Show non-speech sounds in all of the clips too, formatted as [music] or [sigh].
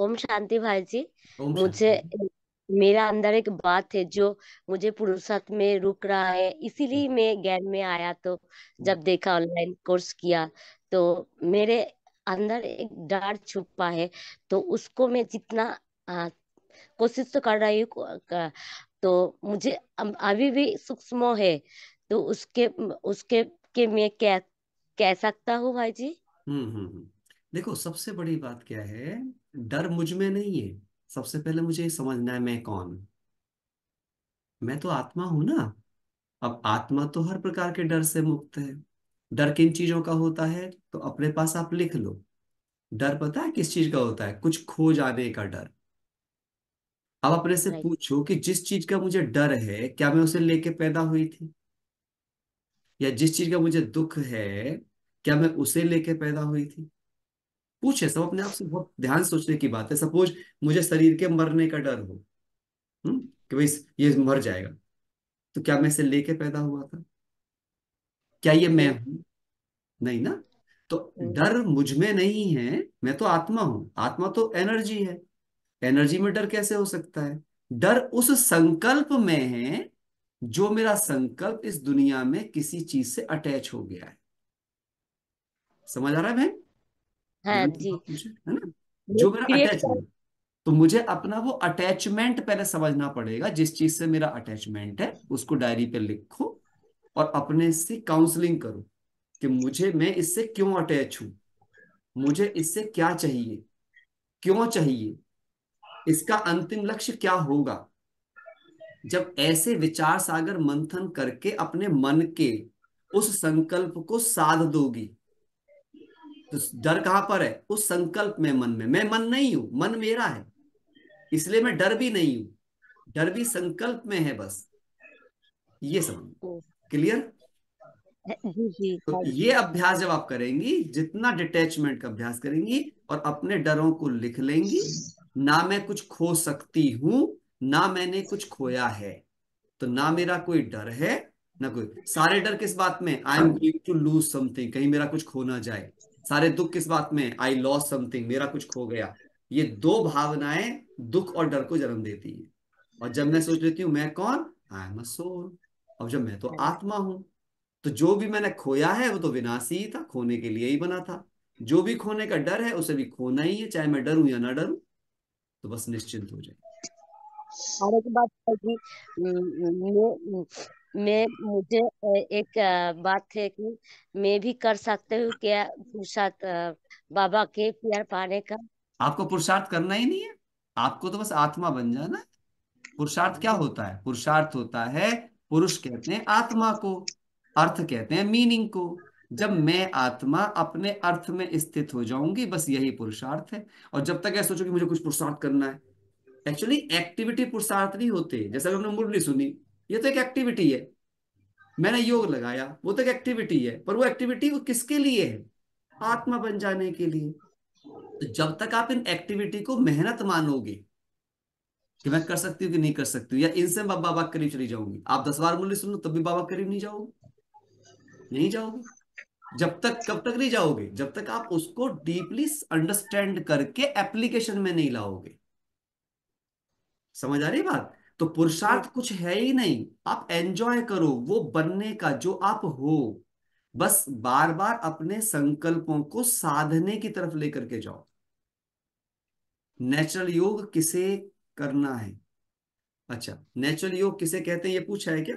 ओम शांति भाई जी मुझे मेरा अंदर एक बात है जो मुझे पुरुषार्थ में रुक रहा है इसीलिए हम्म। मैं ज्ञान में आया तो हम्म। जब देखा ऑनलाइन कोर्स किया तो मेरे अंदर एक डर छुपा है तो उसको मैं जितना कोशिश तो कर रही हूँ तो मुझे अभी भी सूक्ष्म है तो उसके उसके के मैं क्या कह सकता हूँ भाई जी हम्म, हम्म हम्म देखो सबसे बड़ी बात क्या है डर मुझ में नहीं है सबसे पहले मुझे समझना है मैं कौन मैं तो आत्मा हूं ना अब आत्मा तो हर प्रकार के डर से मुक्त है डर किन चीजों का होता है तो अपने पास आप लिख लो डर पता है किस चीज का होता है कुछ खो जाने का डर अब अपने से पूछो कि जिस चीज का मुझे डर है क्या मैं उसे लेके पैदा हुई थी या जिस चीज का मुझे दुख है क्या मैं उसे लेके पैदा हुई थी पूछे सब अपने आप से बहुत ध्यान सोचने की बात है सपोज मुझे शरीर के मरने का डर हो हुँ? हम्म, कि भाई ये मर जाएगा तो क्या मैं इसे लेके पैदा हुआ था क्या ये मैं हूं नहीं ना तो हम्म। डर मुझ में नहीं है मैं तो आत्मा हूं आत्मा तो एनर्जी है एनर्जी में डर कैसे हो सकता है डर उस संकल्प में है जो मेरा संकल्प इस दुनिया में किसी चीज से अटैच हो गया है समझ आ रहा है बहन हाँ जी है ना जो मेरा अटैच है तो मुझे अपना वो अटैचमेंट पहले समझना पड़ेगा जिस चीज से मेरा अटैचमेंट है उसको डायरी पे लिखो और अपने से काउंसलिंग करो कि मुझे मैं इससे क्यों अटैच हूं मुझे इससे क्या चाहिए क्यों चाहिए इसका अंतिम लक्ष्य क्या होगा जब ऐसे विचार सागर मंथन करके अपने मन के उस संकल्प को साध दोगी तो डर कहां पर है उस संकल्प में मन में मैं मन नहीं हूं मन मेरा है इसलिए मैं डर भी नहीं हूं डर भी संकल्प में है बस ये समझ क्लियर तो हाँ ये अभ्यास जब आप करेंगी जितना डिटेचमेंट का अभ्यास करेंगी और अपने डरों को लिख लेंगी ना मैं कुछ खो सकती हूं ना मैंने कुछ खोया है तो ना मेरा कोई डर है ना कोई सारे डर किस बात में I am going to lose something कहीं मेरा कुछ खो ना जाए सारे दुख किस बात में आई लॉस समथिंग मेरा कुछ खो गया ये दो भावनाएं दुख और डर को जन्म देती है और जब मैं सोच लेती हूँ मैं कौन आई एम सोल अब जब मैं तो आत्मा हूं तो जो भी मैंने खोया है वो तो विनाशी ही था खोने के लिए ही बना था जो भी खोने का डर है उसे भी खोना ही है चाहे मैं डरू या ना डरू तो बस निश्चिंत हो जाए और एक बात मैं मुझे एक बात है कि मैं भी कर सकते हूँ क्या पुरुषार्थ बाबा के प्यार पाने का आपको पुरुषार्थ करना ही नहीं है आपको तो बस आत्मा बन जाना पुरुषार्थ क्या होता है पुरुषार्थ होता है पुरुष कहते हैं आत्मा को अर्थ कहते हैं मीनिंग को जब मैं आत्मा अपने अर्थ में स्थित हो जाऊंगी बस यही पुरुषार्थ है और जब तक ऐसा सोचो कि मुझे कुछ पुरुषार्थ करना है एक्चुअली एक्टिविटी पुरुषार्थ नहीं होते जैसे हमने मुरली सुनी ये तो एक एक्टिविटी है मैंने योग लगाया वो तो एक एक्टिविटी है पर वो एक्टिविटी वो किसके लिए है आत्मा बन जाने के लिए तो जब तक आप इन एक्टिविटी को मेहनत मानोगे कि मैं कर सकती हूँ कि नहीं कर सकती हूँ या इनसे मैं बाबा करीब चली जाऊंगी आप दस बार मूल्य सुनो तब भी बाबा करीब नहीं जाओगे नहीं जाओगे जब तक कब तक नहीं जाओगे जब तक आप उसको डीपली अंडरस्टैंड करके एप्लीकेशन में नहीं लाओगे समझ आ रही बात तो पुरुषार्थ हाँ। कुछ है ही नहीं आप एंजॉय करो वो बनने का जो आप हो बस बार बार अपने संकल्पों को साधने की तरफ लेकर के जाओ नेचुरल योग किसे करना है अच्छा नेचुरल योग किसे कहते हैं ये पूछा है क्या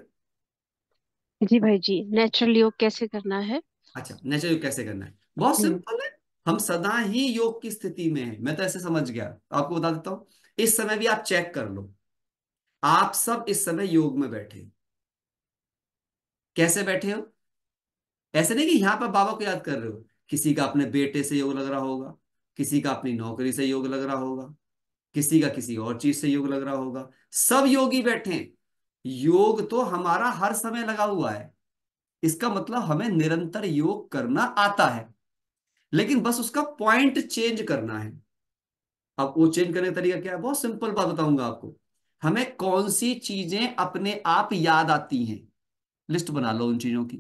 जी भाई जी नेचुरल योग कैसे करना है अच्छा नेचुरल योग कैसे करना है बहुत सिंपल हम्म। है हम सदा ही योग की स्थिति में है मैं तो ऐसे समझ गया आपको बता देता हूं इस समय भी आप चेक कर लो आप सब इस समय योग में बैठे हो कैसे बैठे हो ऐसे नहीं कि यहां पर बाबा को याद कर रहे हो किसी का अपने बेटे से योग लग रहा होगा किसी का अपनी नौकरी से योग लग रहा होगा किसी का किसी और चीज से योग लग रहा होगा सब योगी बैठे योग तो हमारा हर समय लगा हुआ है इसका मतलब हमें निरंतर योग करना आता है लेकिन बस उसका पॉइंट चेंज करना है अब वो चेंज करने का तरीका क्या है बहुत सिंपल बात बताऊंगा आपको हमें कौन सी चीजें अपने आप याद आती हैं लिस्ट बना लो उन चीजों की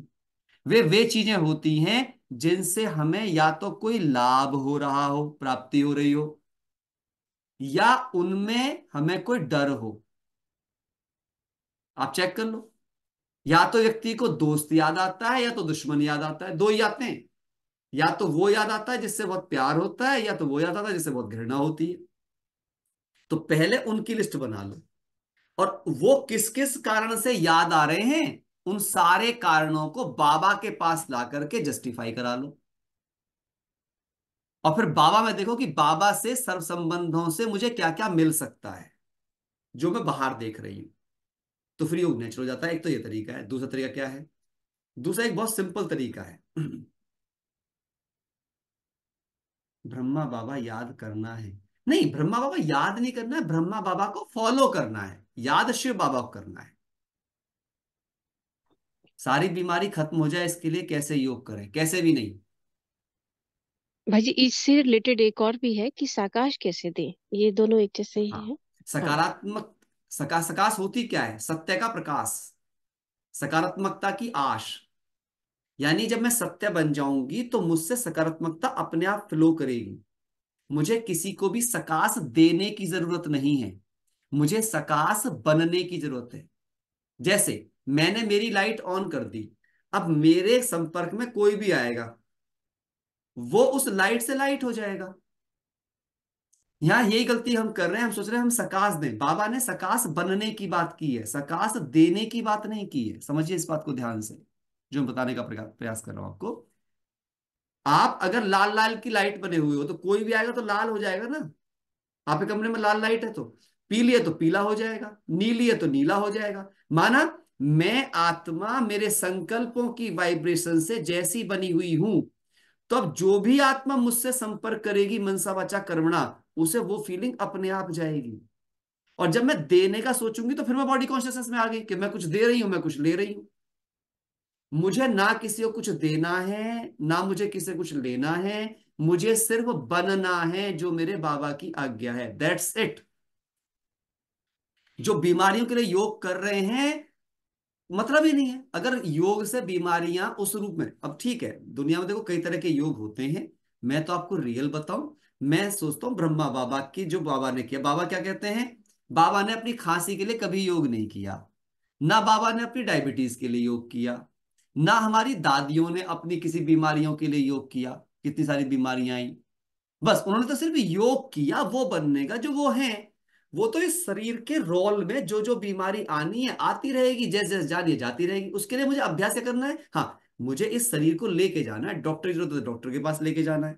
वे वे चीजें होती हैं जिनसे हमें या तो कोई लाभ हो रहा हो प्राप्ति हो रही हो या उनमें हमें कोई डर हो आप चेक कर लो या तो व्यक्ति को दोस्त याद आता है या तो दुश्मन याद आता है दो ही आते हैं या तो वो याद आता है जिससे बहुत प्यार होता है या तो वो याद आता है जिससे बहुत घृणा होती है तो पहले उनकी लिस्ट बना लो और वो किस किस कारण से याद आ रहे हैं उन सारे कारणों को बाबा के पास ला करके जस्टिफाई करा लो और फिर बाबा में देखो कि बाबा से सर्व संबंधों से मुझे क्या क्या मिल सकता है जो मैं बाहर देख रही हूं तो फिर योग नेचुरल हो जाता है एक तो ये तरीका है दूसरा तरीका क्या है दूसरा एक बहुत सिंपल तरीका है ब्रह्मा बाबा याद करना है नहीं ब्रह्मा बाबा याद नहीं करना है ब्रह्मा बाबा को फॉलो करना है याद शिव बाबा को करना है सारी बीमारी खत्म हो जाए इसके लिए कैसे योग करें कैसे भी नहीं भाई इससे रिलेटेड एक और भी है कि साकाश कैसे दे ये दोनों एक जैसे ही हाँ, है सकारात्मक हाँ. सका सकाश होती क्या है सत्य का प्रकाश सकारात्मकता की आश यानी जब मैं सत्य बन जाऊंगी तो मुझसे सकारात्मकता अपने आप फ्लो करेगी मुझे किसी को भी सकाश देने की जरूरत नहीं है मुझे सकास बनने की जरूरत है जैसे मैंने मेरी लाइट ऑन कर दी अब मेरे संपर्क में कोई भी आएगा वो उस लाइट से लाइट हो जाएगा यहां यही गलती हम कर रहे हैं हम सोच रहे हैं हम सकास दें बाबा ने सकास बनने की बात की है सकास देने की बात नहीं की है समझिए इस बात को ध्यान से जो मैं बताने का प्रयास कर रहा हूं आपको आप अगर लाल लाल की लाइट बने हुए हो तो कोई भी आएगा तो लाल हो जाएगा ना आपके कमरे में लाल लाइट है तो पीली है तो पीला हो जाएगा नीली है तो नीला हो जाएगा माना मैं आत्मा मेरे संकल्पों की वाइब्रेशन से जैसी बनी हुई हूं तो अब जो भी आत्मा मुझसे संपर्क करेगी मनसा बचा कर्मणा उसे वो फीलिंग अपने आप जाएगी और जब मैं देने का सोचूंगी तो फिर मैं बॉडी कॉन्शियसनेस में आ गई कि मैं कुछ दे रही हूं मैं कुछ ले रही हूं मुझे ना किसी को कुछ देना है ना मुझे किसी कुछ लेना है मुझे सिर्फ बनना है जो मेरे बाबा की आज्ञा है दैट्स इट जो बीमारियों के लिए योग कर रहे हैं मतलब ही नहीं है अगर योग से बीमारियां उस रूप में अब ठीक है दुनिया में देखो कई तरह के योग होते हैं मैं तो आपको रियल बताऊं मैं सोचता हूं ब्रह्मा बाबा की जो बाबा ने किया बाबा क्या कहते हैं बाबा ने अपनी खांसी के लिए कभी योग नहीं किया ना बाबा ने अपनी डायबिटीज के लिए योग किया ना हमारी दादियों ने अपनी किसी बीमारियों के लिए योग किया कितनी सारी बीमारियां आई बस उन्होंने तो सिर्फ योग किया वो बनने का जो वो है वो तो इस शरीर के रोल में जो जो बीमारी आनी है आती रहेगी जैसे जैसे जानी है जाती रहेगी उसके लिए मुझे अभ्यास करना है हाँ मुझे इस शरीर को लेके जाना है डॉक्टर की जरूरत है तो डॉक्टर के पास लेके जाना है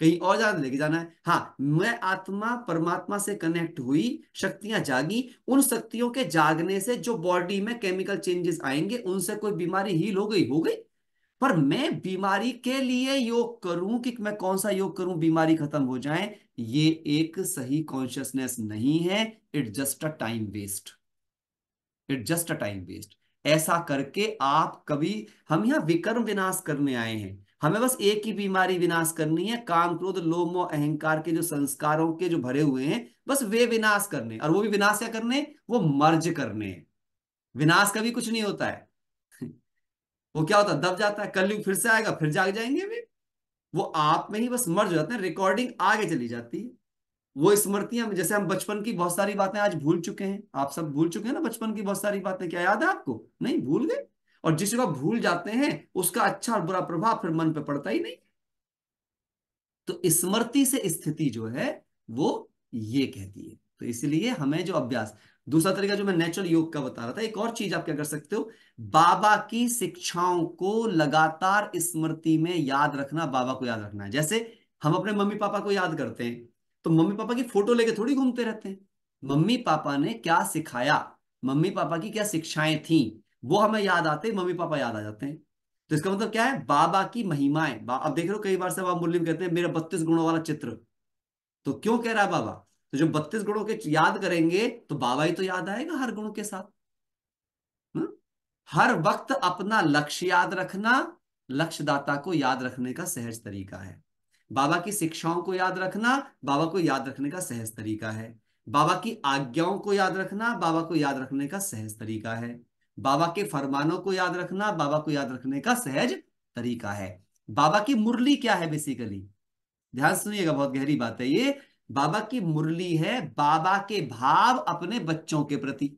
कहीं और ज्यादा तो लेके जाना है हाँ मैं आत्मा परमात्मा से कनेक्ट हुई शक्तियां जागी उन शक्तियों के जागने से जो बॉडी में केमिकल चेंजेस आएंगे उनसे कोई बीमारी हील हो गई हो गई पर मैं बीमारी के लिए योग करूं कि मैं कौन सा योग करूं बीमारी खत्म हो जाए ये एक सही कॉन्शियसनेस नहीं है it just a time waste it just a time waste ऐसा करके आप कभी हम यहां विकर्म विनाश करने आए हैं हमें बस एक ही बीमारी विनाश करनी है काम क्रोध लोमो अहंकार के जो संस्कारों के जो भरे हुए हैं बस वे विनाश करने और वो भी विनाश क्या करने वो मर्ज करने विनाश कभी कुछ नहीं होता है वो क्या होता है दब जाता है कल युग फिर से आएगा फिर जाग जाएंगे वे वो आप में ही बस मर जाते हैं रिकॉर्डिंग आगे चली जाती है वो स्मृतियां जैसे हम बचपन की बहुत सारी बातें आज भूल चुके हैं आप सब भूल चुके हैं ना बचपन की बहुत सारी बातें क्या याद है आपको नहीं भूल गए और जिस जगह भूल जाते हैं उसका अच्छा और बुरा प्रभाव फिर मन पे पड़ता ही नहीं तो स्मृति से स्थिति जो है वो ये कहती है तो इसलिए हमें जो अभ्यास दूसरा तरीका जो मैं नेचुरल योग का बता रहा था एक और चीज आप क्या कर सकते हो बाबा की शिक्षाओं को लगातार स्मृति में याद रखना बाबा को याद रखना है जैसे हम अपने मम्मी पापा को याद करते हैं तो मम्मी पापा की फोटो लेके थोड़ी घूमते रहते हैं मम्मी पापा ने क्या सिखाया मम्मी पापा की क्या शिक्षाएं थी वो हमें याद आते मम्मी पापा याद आ जाते हैं तो इसका मतलब क्या है बाबा की महिमाएं अब देख रहे हो कई बार से बाबा मुरली कहते हैं मेरा बत्तीस गुणों वाला चित्र तो क्यों कह रहा है बाबा तो जो बत्तीस गुणों के याद करेंगे तो बाबा ही तो याद आएगा हर गुण के साथ हुँ? हर वक्त अपना लक्ष्य याद रखना लक्ष्यदाता को याद रखने का सहज तरीका है बाबा की शिक्षाओं को याद रखना बाबा को याद रखने का सहज तरीका है बाबा की आज्ञाओं को याद रखना बाबा को याद रखने का सहज तरीका है बाबा के फरमानों को याद रखना बाबा को याद रखने का सहज तरीका है बाबा की मुरली क्या है बेसिकली ध्यान सुनिएगा बहुत गहरी बात है ये बाबा की मुरली है बाबा के भाव अपने बच्चों के प्रति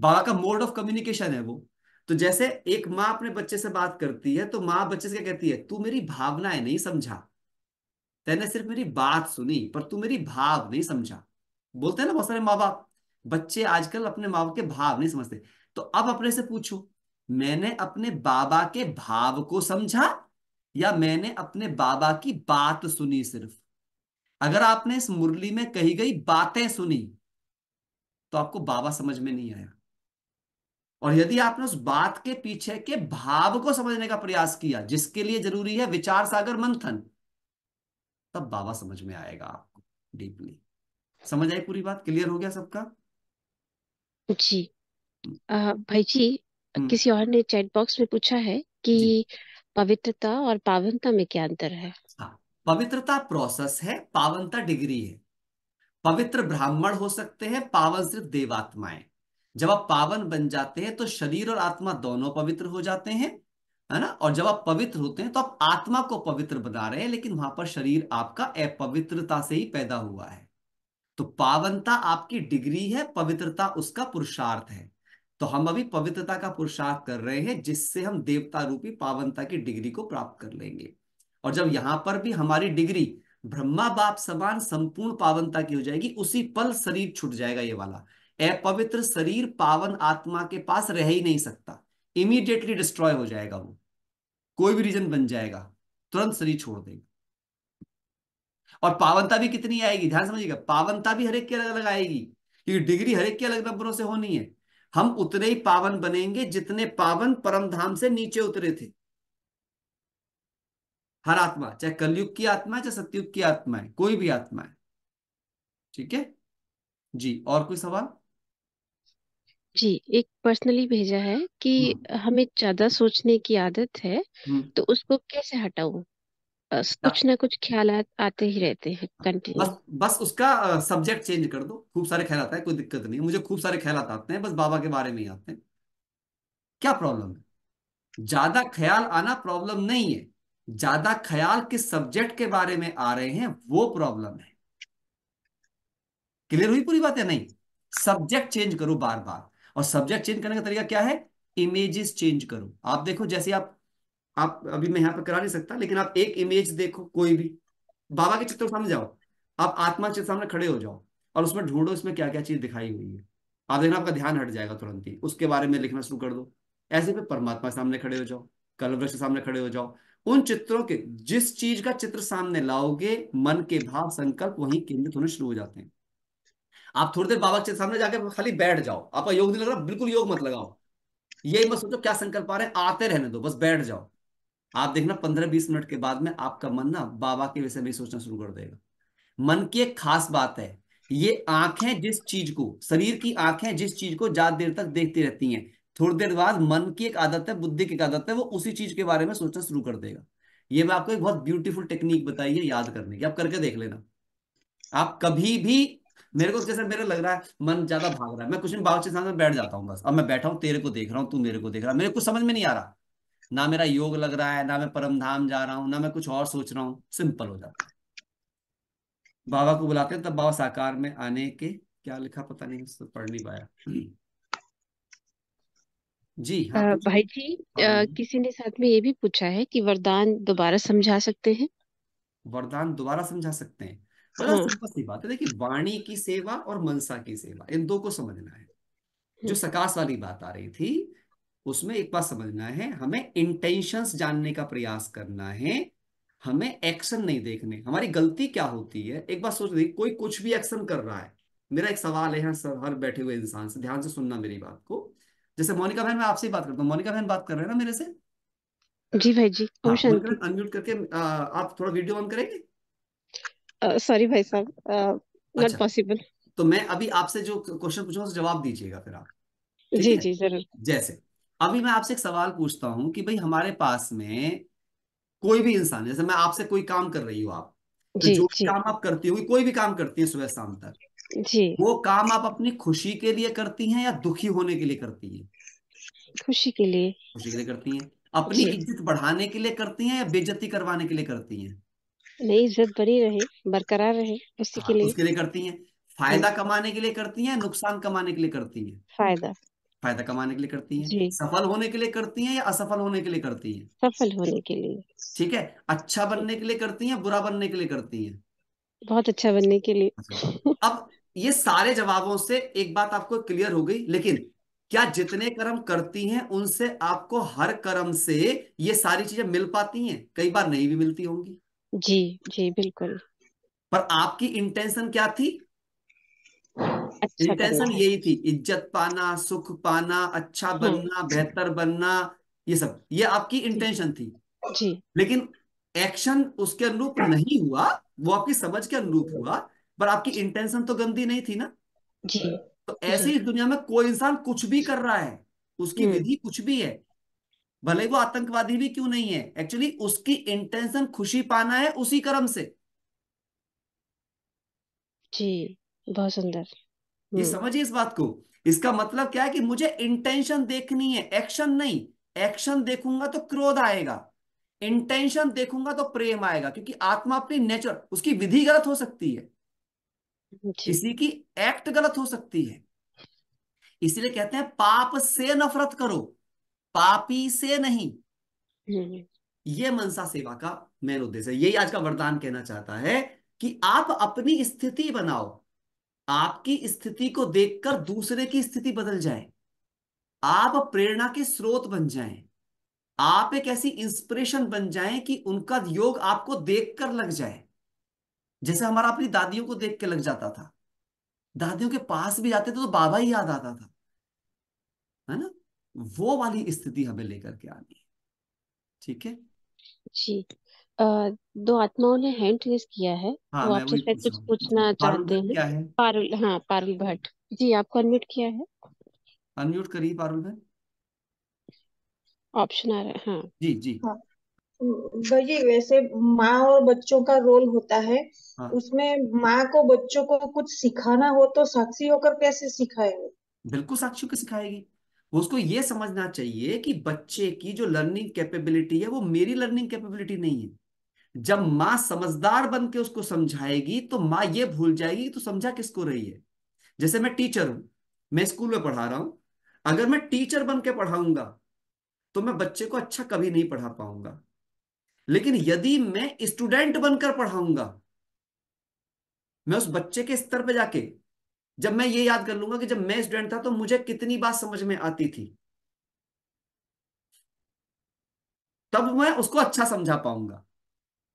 बाबा का मोड ऑफ कम्युनिकेशन है वो तो जैसे एक माँ अपने बच्चे से बात करती है तो माँ बच्चे से क्या कहती है तू मेरी भावनाएं नहीं समझा तेने सिर्फ मेरी बात सुनी पर तू मेरी भाव नहीं समझा बोलते हैं ना बहुत सारे माँ बाप बच्चे आजकल अपने माँ बाप के भाव नहीं समझते तो अब अपने से पूछो मैंने अपने बाबा के भाव को समझा या मैंने अपने बाबा की बात सुनी सिर्फ अगर आपने इस मुरली में कही गई बातें सुनी तो आपको बाबा समझ में नहीं आया और यदि आपने उस बात के पीछे के भाव को समझने का प्रयास किया जिसके लिए जरूरी है विचार सागर मंथन तब बाबा समझ में आएगा आपको डीपली समझ आई पूरी बात क्लियर हो गया सबका जी आ, हम्म। भाई जी हम्म। किसी और ने चैट बॉक्स में पूछा है कि पवित्रता और पावनता में क्या अंतर है हाँ पवित्रता प्रोसेस है पावनता डिग्री है पवित्र ब्राह्मण हो सकते हैं पावन सिर्फ देवात्माएं जब आप पावन बन जाते हैं तो शरीर और आत्मा दोनों पवित्र हो जाते हैं है ना और जब आप पवित्र होते हैं तो आप आत्मा को पवित्र बना रहे हैं लेकिन वहां पर शरीर आपका अपवित्रता से ही पैदा हुआ है तो पावनता आपकी डिग्री है पवित्रता उसका पुरुषार्थ है तो हम अभी पवित्रता का पुरुषार्थ कर रहे हैं जिससे हम देवता रूपी पावनता की डिग्री को प्राप्त कर लेंगे और जब यहां पर भी हमारी डिग्री ब्रह्मा बाप समान संपूर्ण पावनता की हो जाएगी उसी पल शरीर छूट जाएगा ये वाला अपवित्र शरीर पावन आत्मा के पास रह ही नहीं सकता इमीडिएटली डिस्ट्रॉय हो जाएगा वो कोई भी रीजन बन जाएगा तुरंत शरीर छोड़ देगा और पावनता भी कितनी आएगी ध्यान समझिएगा पावनता भी हरेक की अलग अलग आएगी क्योंकि डिग्री हरेक के अलग नंबरों से होनी है हम उतने ही पावन बनेंगे जितने पावन परम धाम से नीचे उतरे थे हर आत्मा चाहे कलयुग की आत्मा है चाहे सत्युग की आत्मा है कोई भी आत्मा है ठीक है जी और कोई सवाल जी एक पर्सनली भेजा है कि हम्म। हमें ज्यादा सोचने की आदत है हम्म। तो उसको कैसे हटाऊं हाँ। कुछ ना कुछ ख्याल आते ही रहते हैं कंटिन्यू हाँ। बस बस उसका सब्जेक्ट चेंज कर दो खूब सारे ख्याल आता है कोई दिक्कत नहीं मुझे खूब सारे ख्याल आते हैं बस बाबा के बारे में ही आते हैं क्या प्रॉब्लम है ज्यादा ख्याल आना प्रॉब्लम नहीं है ज्यादा ख्याल किस सब्जेक्ट के बारे में आ रहे हैं वो प्रॉब्लम है क्लियर हुई पूरी बात है नहीं सब्जेक्ट चेंज करो बार बार और सब्जेक्ट चेंज करने का तरीका क्या है इमेजेस चेंज करो आप देखो जैसे आप आप अभी मैं यहां पर करा नहीं सकता लेकिन आप एक इमेज देखो कोई भी बाबा के चित्र सामने जाओ आप आत्मा के सामने खड़े हो जाओ और उसमें ढूंढो इसमें क्या क्या चीज दिखाई हुई है आप देखना आपका ध्यान हट जाएगा तुरंत ही उसके बारे में लिखना शुरू कर दो ऐसे में परमात्मा सामने खड़े हो जाओ कल के सामने खड़े हो जाओ उन चित्रों के जिस चीज का चित्र सामने लाओगे मन के भाव संकल्प वहीं केंद्रित होने शुरू हो जाते हैं आप थोड़ी देर बाबा के सामने जाकर खाली बैठ जाओ आपका योग नहीं लग रहा बिल्कुल योग मत लगाओ यही मत सोचो क्या संकल्प आ रहे हैं आते रहने दो बस बैठ जाओ आप देखना पंद्रह बीस मिनट के बाद में आपका मन ना बाबा के विषय में सोचना शुरू कर देगा मन की एक खास बात है ये आंखें जिस चीज को शरीर की आंखें जिस चीज को ज्यादा देर तक देखती रहती हैं थोड़ी देर बाद मन की एक आदत है बुद्धि की एक आदत है वो उसी चीज के बारे में सोचना शुरू कर देगा ये मैं आपको एक बहुत ब्यूटीफुल टेक्निक बताई है याद करने की आप करके देख लेना आप कभी भी मेरे को जैसे मेरे लग रहा है मन ज्यादा भाग रहा है मैं कुछ दिन के बैठ जाता हूँ बस अब मैं बैठा हूँ तेरे को देख रहा हूँ तू मेरे को देख रहा मेरे को समझ में नहीं आ रहा ना मेरा योग लग रहा है ना मैं परम धाम जा रहा हूँ ना मैं कुछ और सोच रहा हूँ सिंपल हो जाता है बाबा को बुलाते हैं तब बाबा साकार में आने के क्या लिखा पता नहीं पढ़ नहीं पाया जी हाँ अ, पूछिए भाई जी आ, हाँ, किसी ने साथ में ये भी पूछा है कि वरदान दोबारा समझा सकते हैं वरदान दोबारा समझा सकते हैं बड़ा मतलब हाँ सिंपल सी बात है देखिए वाणी की सेवा और मनसा की सेवा इन दो को समझना है हाँ। जो सकास वाली बात आ रही थी उसमें एक बात समझना है हमें इंटेंशंस जानने का प्रयास करना है हमें एक्शन नहीं देखने हमारी गलती क्या होती है एक बार सोच रही कोई कुछ भी एक्शन कर रहा है मेरा एक सवाल है हर सर हर बैठे हुए इंसान से ध्यान से सुनना मेरी बात को जैसे मोनिका बहन मैं आपसे बात करता हूँ मोनिका बहन बात कर रहे हैं ना मेरे से जी भाई जी हाँ, अनम्यूट करके आ, आप थोड़ा वीडियो ऑन करेंगे सॉरी भाई साहब नॉट पॉसिबल अच्छा। तो मैं अभी आपसे जो क्वेश्चन पूछूंगा जवाब दीजिएगा फिर आप जी जी जरूर जैसे अभी मैं आपसे एक सवाल पूछता हूँ कि भाई हमारे पास में कोई भी इंसान जैसे मैं आपसे कोई काम कर रही हूँ आप तो जी, जो जी. काम आप करती होगी कोई भी काम करती है सुबह शाम तक जी वो काम आप अपनी खुशी के लिए करती हैं या दुखी होने के लिए करती हैं खुशी के लिए खुशी के लिए करती हैं अपनी इज्जत बढ़ाने के लिए करती हैं या बेइज्जती करवाने के लिए करती हैं नहीं इज्जत बनी रहे बरकरार रहे उसी हाँ, के लिए उसके लिए करती हैं फायदा कमाने के लिए करती हैं नुकसान कमाने के लिए करती हैं फायदा फायदा कमाने के लिए करती हैं सफल होने के लिए करती हैं या असफल होने के लिए करती हैं सफल होने के लिए ठीक है अच्छा बनने के लिए करती हैं बुरा बनने के लिए करती हैं बहुत अच्छा बनने के लिए अच्छा। अब ये सारे जवाबों से एक बात आपको क्लियर हो गई लेकिन क्या जितने कर्म करती हैं उनसे आपको हर कर्म से ये सारी चीजें मिल पाती हैं कई बार नहीं भी मिलती होंगी जी जी बिल्कुल पर आपकी इंटेंशन क्या थी अच्छा इंटेंशन यही थी इज्जत पाना सुख पाना अच्छा हम्म। बनना बेहतर बनना ये सब ये आपकी इंटेंशन थी जी लेकिन एक्शन उसके अनुरूप नहीं हुआ वो आपकी समझ के अनुरूप हुआ पर आपकी इंटेंशन तो गंदी नहीं थी ना जी तो ऐसे ही दुनिया में कोई इंसान कुछ भी कर रहा है उसकी हम्म। विधि कुछ भी है भले वो आतंकवादी भी क्यों नहीं है एक्चुअली उसकी इंटेंशन खुशी पाना है उसी कर्म से जी बहुत सुंदर ये हम्म। समझिए इस बात को इसका मतलब क्या है कि मुझे इंटेंशन देखनी है एक्शन नहीं एक्शन देखूंगा तो क्रोध आएगा इंटेंशन देखूंगा तो प्रेम आएगा क्योंकि आत्मा अपनी नेचर उसकी विधि गलत हो सकती है किसी की एक्ट गलत हो सकती है इसलिए कहते हैं पाप से नफरत करो पापी से नहीं ये मनसा सेवा का मेन उद्देश्य है यही आज का वरदान कहना चाहता है कि आप अपनी स्थिति बनाओ आपकी स्थिति को देखकर दूसरे की स्थिति बदल जाए आप प्रेरणा के स्रोत बन जाएं आप एक ऐसी इंस्पिरेशन बन जाएं कि उनका योग आपको देखकर लग जाए जैसे हमारा अपनी दादियों को देख के लग जाता था दादियों के पास भी जाते थे तो बाबा ही याद आता था है ना वो वाली स्थिति हमें लेकर के आनी है ठीक है जी दो आत्माओं ने हैंड रेस किया है हाँ, तो आपसे कुछ पूछना चाहते हैं पारुल हाँ पारुल भट्ट जी आपको अनम्यूट किया है अनम्यूट करिए पारुल भट्ट ऑप्शन आ रहा है हाँ जी जी हाँ तो वैसे माँ और बच्चों का रोल होता है हाँ। उसमें माँ को बच्चों को कुछ सिखाना हो तो साक्षी होकर कैसे सिखाएंगे बिल्कुल साक्षी को सिखाएगी उसको ये समझना चाहिए कि बच्चे की जो लर्निंग कैपेबिलिटी है वो मेरी लर्निंग कैपेबिलिटी नहीं है जब माँ समझदार बन के उसको समझाएगी तो माँ ये भूल जाएगी तो समझा किसको रही है जैसे मैं टीचर हूं मैं स्कूल में पढ़ा रहा हूं अगर मैं टीचर बन के पढ़ाऊंगा तो मैं बच्चे को अच्छा कभी नहीं पढ़ा पाऊंगा लेकिन यदि मैं स्टूडेंट बनकर पढ़ाऊंगा मैं उस बच्चे के स्तर पर जाके जब मैं ये याद कर लूंगा कि जब मैं स्टूडेंट था तो मुझे कितनी बात समझ में आती थी तब मैं उसको अच्छा समझा पाऊंगा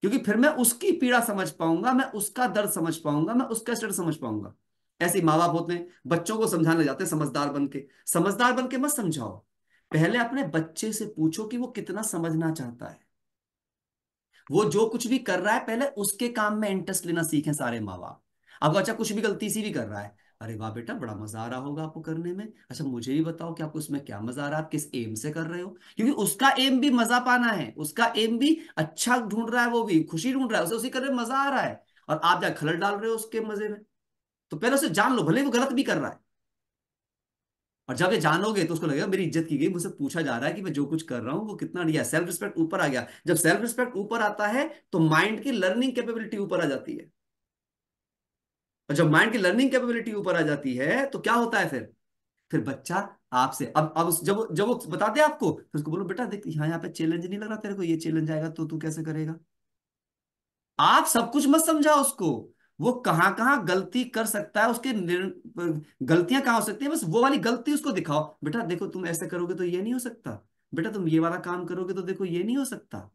क्योंकि फिर मैं उसकी पीड़ा समझ पाऊंगा मैं उसका दर्द समझ पाऊंगा मैं उसका स्टड समझ पाऊंगा ऐसे माँ बाप होते हैं बच्चों को समझाने जाते हैं समझदार बन के समझदार बन के मत समझाओ पहले अपने बच्चे से पूछो कि वो कितना समझना चाहता है वो जो कुछ भी कर रहा है पहले उसके काम में इंटरेस्ट लेना सीखें सारे माँ बाप आपको अच्छा कुछ भी गलती सी भी कर रहा है अरे वाह बेटा बड़ा मजा आ रहा होगा आपको करने में अच्छा मुझे भी बताओ कि आपको इसमें क्या मजा आ रहा है आप किस एम से कर रहे हो क्योंकि उसका एम भी मजा पाना है उसका एम भी अच्छा ढूंढ रहा है वो भी खुशी ढूंढ रहा है उसे उसी करने में मजा आ रहा है और आप जा खलर डाल रहे हो उसके मजे में तो पहले उसे जान लो भले वो गलत भी कर रहा है और जब ये जानोगे तो उसको लगेगा मेरी इज्जत की गई मुझसे पूछा जा रहा है कि मैं जो कुछ कर रहा हूँ वो कितना बढ़िया सेल्फ रिस्पेक्ट ऊपर आ गया जब सेल्फ रिस्पेक्ट ऊपर आता है तो माइंड की लर्निंग कैपेबिलिटी ऊपर आ जाती है और जब माइंड की लर्निंग कैपेबिलिटी ऊपर आ जाती है तो क्या होता है फिर फिर बच्चा आपसे अब अब जब जब वो बताते आपको फिर उसको बोलो बेटा देख यहाँ यहाँ पे चैलेंज नहीं लग रहा तेरे को ये चैलेंज आएगा तो तू कैसे करेगा आप सब कुछ मत समझा उसको वो कहाँ कहां गलती कर सकता है उसके गलतियां कहां हो सकती है बस वो वाली गलती उसको दिखाओ बेटा देखो तुम ऐसे करोगे तो ये नहीं हो सकता बेटा तुम ये वाला काम करोगे तो देखो ये नहीं हो सकता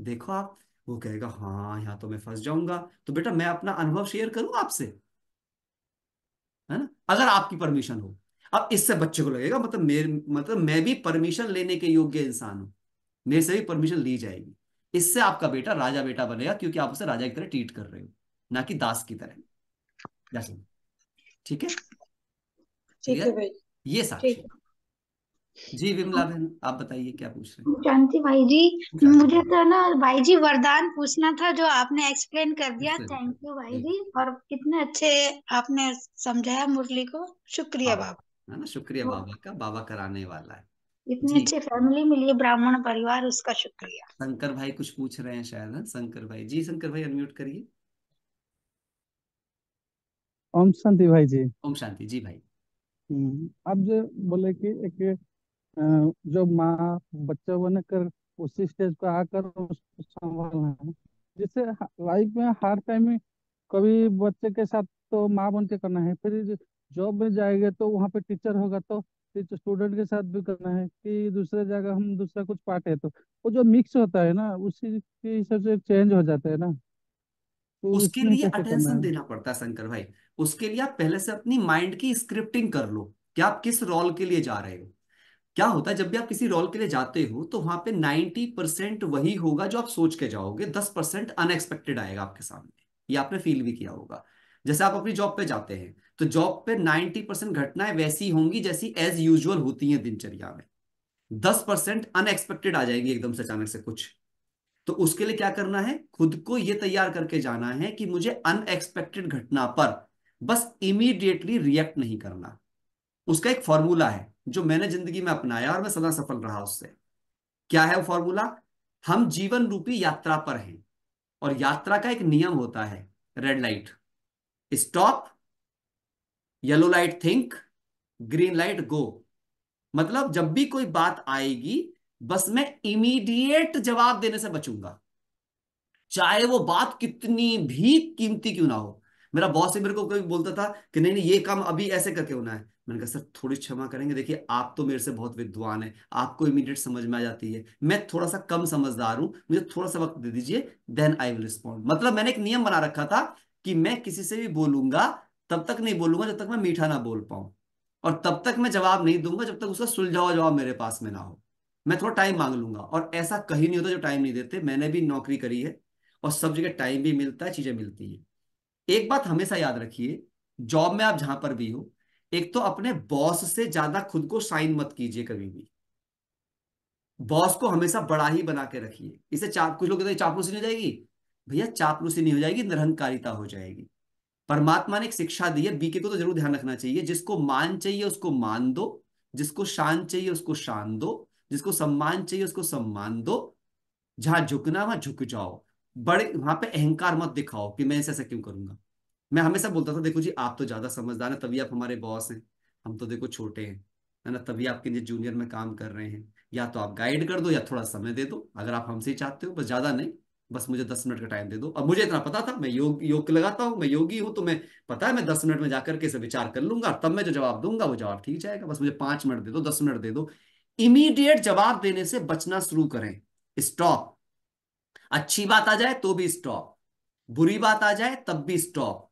देखो आप वो कहेगा हाँ यहाँ तो मैं फंस जाऊंगा तो बेटा मैं अपना अनुभव शेयर करूं आपसे है ना अगर आपकी परमिशन हो अब इससे बच्चे को लगेगा मतलब मेरे मतलब मैं भी परमिशन लेने के योग्य इंसान हूं मेरे से भी परमिशन ली जाएगी इससे आपका बेटा राजा बेटा बनेगा क्योंकि आप उसे राजा की तरह ट्रीट कर रहे हो ना कि दास की तरह ठीक है ये साक्षी जी विमला बहन आप बताइए क्या पूछ रहे हैं शांति भाई जी मुझे तो ना भाई जी वरदान पूछना था जो आपने एक्सप्लेन कर दिया थैंक यू भाई जी और कितने अच्छे आपने समझाया मुरली को शुक्रिया हाँ, बाबा है ना शुक्रिया हाँ। बाबा का बाबा कराने वाला है इतनी अच्छी फैमिली मिली है ब्राह्मण परिवार उसका शुक्रिया शंकर भाई कुछ पूछ रहे हैं शायद शंकर भाई जी शंकर भाई अनम्यूट करिए ओम शांति भाई जी ओम शांति जी भाई हम्म, आप जो बोले कि एक जो माँ बच्चा बनकर उसी स्टेज पर आकर उसको संभालना है जैसे लाइफ में हर टाइम में कभी बच्चे के साथ तो माँ बन के करना है फिर जॉब में जाएंगे तो वहाँ पे टीचर होगा तो टीचर स्टूडेंट के साथ भी करना है कि दूसरे जगह हम दूसरा कुछ पार्ट है तो वो जो मिक्स होता है ना उसी के हिसाब से चेंज हो जाता है ना उसके लिए अटेंशन देना पड़ता है शंकर भाई उसके लिए आप पहले से अपनी माइंड की स्क्रिप्टिंग कर लो कि आप किस रोल के लिए जा रहे हो क्या होता है जब भी आप किसी रोल के लिए जाते हो तो वहां पे 90 परसेंट वही होगा जो आप सोच के जाओगे 10 परसेंट अनएक्सपेक्टेड आएगा आपके सामने ये आपने फील भी किया होगा जैसे आप अपनी जॉब पे जाते हैं तो जॉब पे 90 परसेंट घटनाएं वैसी होंगी जैसी एज यूजल होती है दिनचर्या में दस परसेंट अनएक्सपेक्टेड आ जाएगी एकदम से अचानक से कुछ तो उसके लिए क्या करना है खुद को यह तैयार करके जाना है कि मुझे अनएक्सपेक्टेड घटना पर बस इमीडिएटली रिएक्ट नहीं करना उसका एक फॉर्मूला है जो मैंने जिंदगी में अपनाया और मैं सदा सफल रहा उससे क्या है वो फॉर्मूला हम जीवन रूपी यात्रा पर हैं और यात्रा का एक नियम होता है red light stop yellow light think green light go मतलब जब भी कोई बात आएगी बस मैं इमीडिएट जवाब देने से बचूंगा चाहे वो बात कितनी भी कीमती क्यों ना हो मेरा बॉस ही मेरे को कभी बोलता था कि नहीं नहीं ये काम अभी ऐसे करके होना है मैंने कहा सर थोड़ी क्षमा करेंगे देखिए आप तो मेरे से बहुत विद्वान है आपको इमीडिएट समझ में आ जाती है मैं थोड़ा सा कम समझदार हूं मुझे थोड़ा सा वक्त दे दीजिए देन आई विल रिस्पॉन्ड मतलब मैंने एक नियम बना रखा था कि मैं किसी से भी बोलूंगा तब तक नहीं बोलूंगा जब तक मैं मीठा ना बोल पाऊं और तब तक मैं जवाब नहीं दूंगा जब तक उसका सुलझा हुआ जवाब मेरे पास में ना हो मैं थोड़ा टाइम मांग लूंगा और ऐसा कहीं नहीं होता जो टाइम नहीं देते मैंने भी नौकरी करी है और सब जगह टाइम भी मिलता है चीजें मिलती है एक बात हमेशा याद रखिए जॉब में आप जहां पर भी हो एक तो अपने बॉस से ज्यादा खुद को साइन मत कीजिए कभी भी बॉस को हमेशा बड़ा ही बना के रखिए इसे चाप कुछ लोग कहते हैं चापलूसी हो जाएगी भैया चापलूसी नहीं हो जाएगी निरहंकारिता हो जाएगी परमात्मा ने एक शिक्षा दी है बीके को तो, तो जरूर ध्यान रखना चाहिए जिसको मान चाहिए उसको मान दो जिसको शान चाहिए उसको शान दो जिसको सम्मान चाहिए उसको सम्मान दो जहां झुकना वहां झुक जाओ बड़े वहां पे अहंकार मत दिखाओ कि मैं ऐसा क्यों करूंगा मैं हमेशा बोलता था देखो जी आप तो ज्यादा समझदार है तभी आप हमारे बॉस हैं हम तो देखो छोटे हैं है ना तभी आपके लिए जूनियर में काम कर रहे हैं या तो आप गाइड कर दो या थोड़ा समय दे दो अगर आप हमसे चाहते हो बस ज्यादा नहीं बस मुझे दस मिनट का टाइम दे दो अब मुझे इतना पता था मैं योग योग लगाता हूँ मैं योगी हूँ तो मैं पता है मैं दस मिनट में जाकर के इसे विचार कर लूंगा तब मैं जो जवाब दूंगा वो जवाब ठीक जाएगा बस मुझे पांच मिनट दे दो दस मिनट दे दो इमीडिएट जवाब देने से बचना शुरू करें स्टॉप अच्छी बात आ जाए तो भी स्टॉप बुरी बात आ जाए तब भी स्टॉप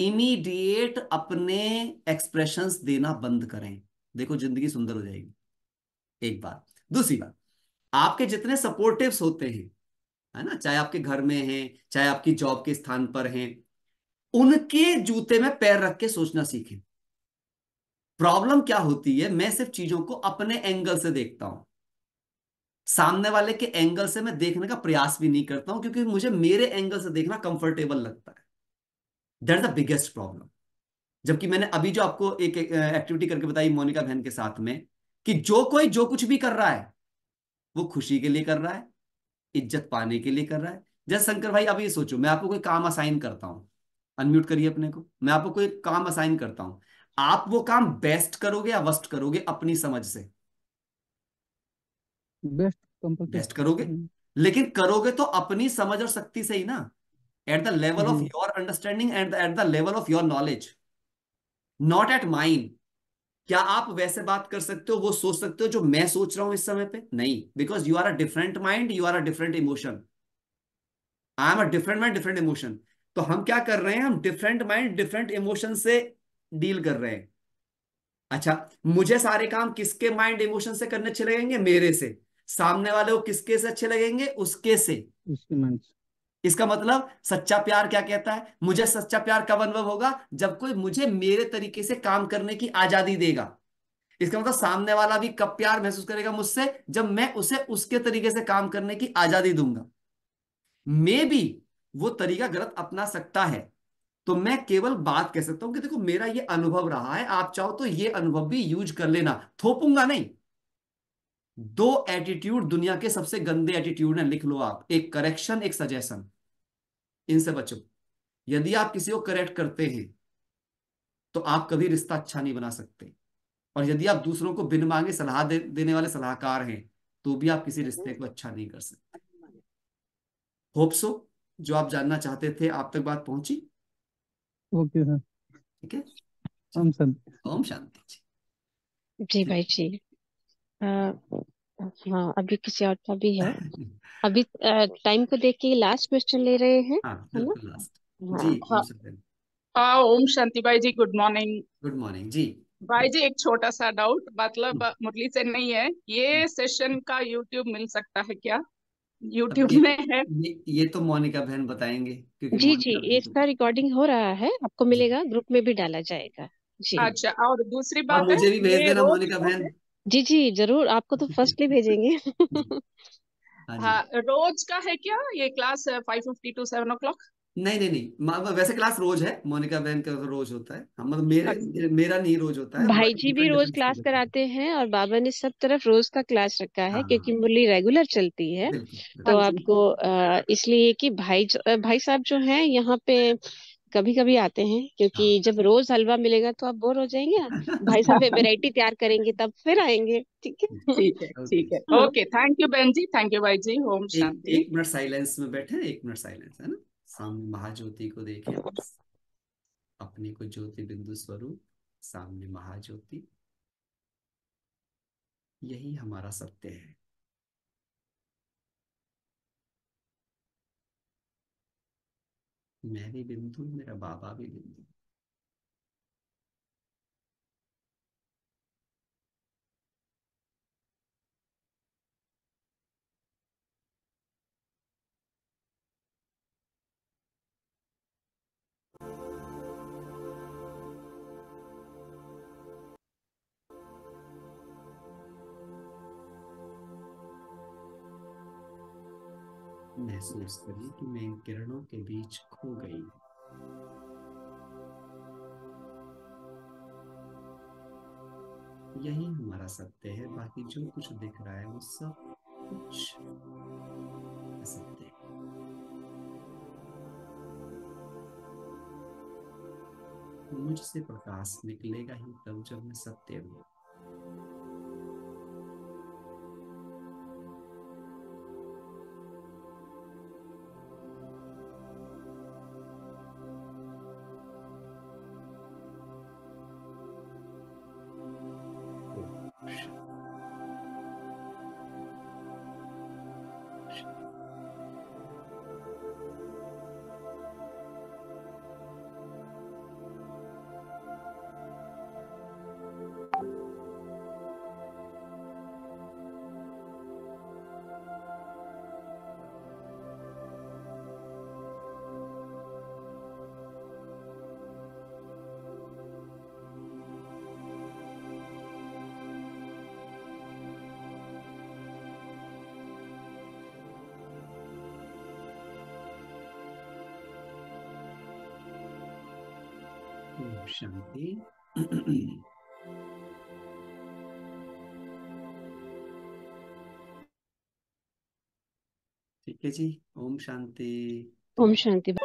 इमीडिएट अपने एक्सप्रेशंस देना बंद करें देखो जिंदगी सुंदर हो जाएगी एक बात दूसरी बात आपके जितने सपोर्टिव होते हैं है ना चाहे आपके घर में हैं चाहे आपकी जॉब के स्थान पर हैं उनके जूते में पैर रख के सोचना सीखें प्रॉब्लम क्या होती है मैं सिर्फ चीजों को अपने एंगल से देखता हूं सामने वाले के एंगल से मैं देखने का प्रयास भी नहीं करता हूं क्योंकि मुझे मेरे एंगल से देखना कंफर्टेबल लगता है दैट द बिगेस्ट प्रॉब्लम जबकि मैंने अभी जो आपको एक एक्टिविटी करके बताई मोनिका बहन के साथ में कि जो कोई जो कुछ भी कर रहा है वो खुशी के लिए कर रहा है इज्जत पाने के लिए कर रहा है जैसे शंकर भाई अभी ये सोचो मैं आपको कोई काम असाइन करता हूँ अनम्यूट करिए अपने को मैं आपको कोई काम असाइन करता हूँ आप वो काम बेस्ट करोगे या वस्ट करोगे अपनी समझ से बेस्ट बेस्ट तो करोगे हम्म। लेकिन करोगे तो अपनी समझ और शक्ति से ही ना at the level of your understanding and at the level of your knowledge not at mind क्या आप वैसे बात कर सकते हो वो सोच सकते हो जो मैं सोच रहा हूं इस समय पे नहीं because you are a different mind you are a different emotion I am a different mind different emotion तो हम क्या कर रहे हैं हम डिफरेंट माइंड डिफरेंट इमोशन से डील कर रहे हैं अच्छा मुझे सारे काम किसके माइंड इमोशन से करने अच्छे लगेंगे मेरे से सामने वाले को किसके से अच्छे लगेंगे उसके से उसके मन इसका मतलब सच्चा प्यार क्या कहता है मुझे सच्चा प्यार कब अनुभव होगा जब कोई मुझे मेरे तरीके से काम करने की आजादी देगा इसका मतलब सामने वाला भी कब प्यार महसूस करेगा मुझसे जब मैं उसे उसके तरीके से काम करने की आजादी दूंगा मे भी वो तरीका गलत अपना सकता है तो मैं केवल बात कह सकता हूं कि देखो मेरा ये अनुभव रहा है आप चाहो तो ये अनुभव भी यूज कर लेना थोपूंगा नहीं दो एटीट्यूड दुनिया के सबसे गंदे एटीट्यूड है लिख लो आप एक करेक्शन एक सजेशन इनसे बचो यदि आप किसी को करेक्ट करते हैं तो आप कभी रिश्ता अच्छा नहीं बना सकते और यदि आप दूसरों को बिन मांगे सलाह दे, देने वाले सलाहकार हैं तो भी आप किसी रिश्ते को अच्छा नहीं कर सकते होप सो जो आप जानना चाहते थे आप तक बात पहुंची ओके सर ठीक है ओम शांति ओम शांति जी जी भाई जी हाँ अभी किसी और का भी है [laughs] अभी टाइम को देख के लास्ट क्वेश्चन ले रहे हैं हाँ, हाँ, हाँ।, हाँ ओम शांति भाई जी गुड मॉर्निंग गुड मॉर्निंग जी भाई जी एक छोटा सा डाउट मतलब हम्म। मुरली से नहीं है ये सेशन हम्म। का यूट्यूब मिल सकता है क्या यूट्यूब में है ये, तो मोनिका बहन बताएंगे क्योंकि जी जी इसका रिकॉर्डिंग हो रहा है आपको मिलेगा ग्रुप में भी डाला जाएगा जी अच्छा और दूसरी बात मुझे भी भेज देना मोनिका बहन जी जी जरूर आपको तो फर्स्टली [laughs] भेजेंगे हाँ, हाँ रोज का है क्या ये class five fifty two seven o'clock नहीं नहीं नहीं वैसे क्लास रोज है मोनिका बहन का तो रोज होता है हाँ, मतलब अच्छा। मेरे मेरा नहीं रोज होता है भाई जी भी रोज क्लास कराते हैं और बाबा ने सब तरफ रोज का क्लास रखा है हाँ, क्योंकि हाँ। मुरली रेगुलर चलती है तो आपको इसलिए कि भाई भाई साहब जो हैं यहाँ पे कभी कभी आते हैं क्योंकि जब रोज हलवा मिलेगा तो आप बोर हो जाएंगे [laughs] भाई साहब वेराइटी तैयार करेंगे तब फिर आएंगे ठीक है [laughs] ठीक है [laughs] ठीक है ओके थैंक यू बहन जी थैंक यू भाई जी होम शांति एक मिनट साइलेंस में बैठे एक मिनट साइलेंस है ना सामने महाज्योति को देखें अपने को ज्योति बिंदु स्वरूप सामने महाज्योति यही हमारा सत्य है मैं भी बिंदु मेरा बाबा भी बिंदु महसूस करी कि मैं इन किरणों के बीच खो गई यही हमारा सत्य है बाकी जो कुछ दिख रहा है वो सब कुछ असत्य मुझसे प्रकाश निकलेगा ही तब जब मैं सत्य हूं शांति ठीक है जी ओम शांति ओम शांति